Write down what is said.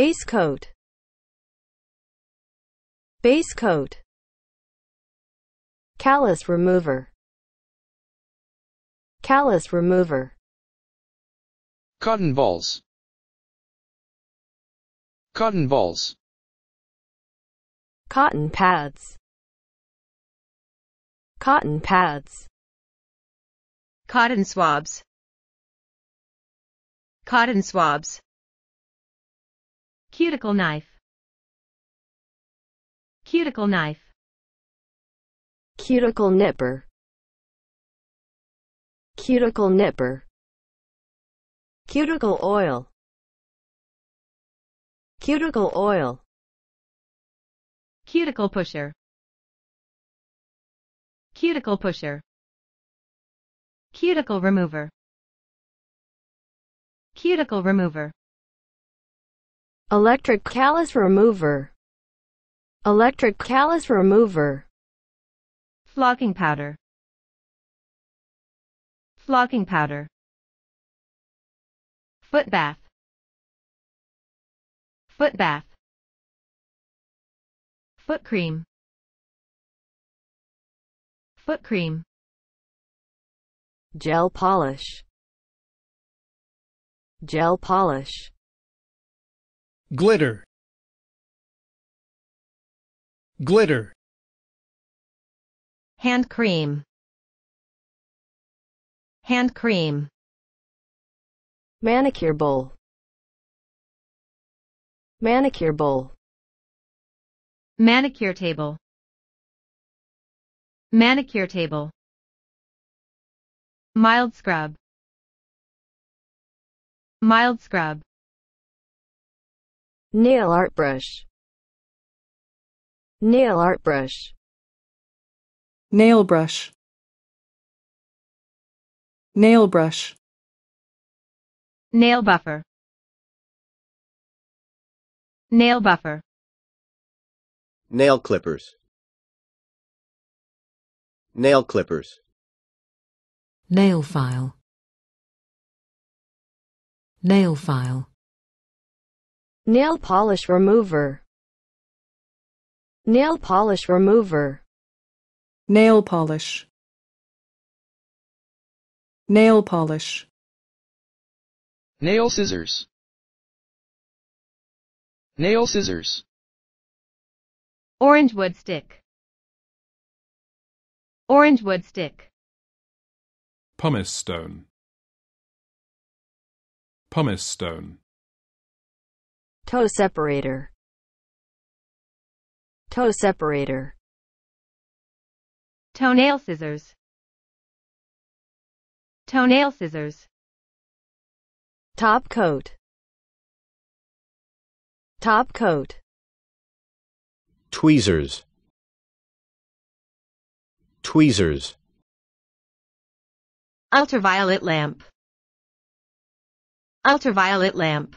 base coat base coat callus remover callus remover cotton balls cotton balls cotton pads cotton pads cotton swabs cotton swabs Cuticle knife. Cuticle knife. Cuticle nipper. Cuticle nipper. Cuticle oil. Cuticle oil. Cuticle pusher. Cuticle pusher. Cuticle remover. Cuticle remover. Electric callus remover. Electric callus remover. Flogging powder. Flogging powder. Foot bath. Foot bath. Foot cream. Foot cream. Gel polish. Gel polish glitter glitter hand cream hand cream manicure bowl manicure bowl manicure table manicure table mild scrub mild scrub nail art brush nail art brush nail brush nail brush nail buffer nail buffer nail clippers nail clippers nail file nail file Nail polish remover. Nail polish remover. Nail polish. Nail polish. Nail scissors. Nail scissors. Orange wood stick. Orange wood stick. Pumice stone. Pumice stone toe separator toe separator toenail scissors toenail scissors top coat top coat tweezers tweezers ultraviolet lamp ultraviolet lamp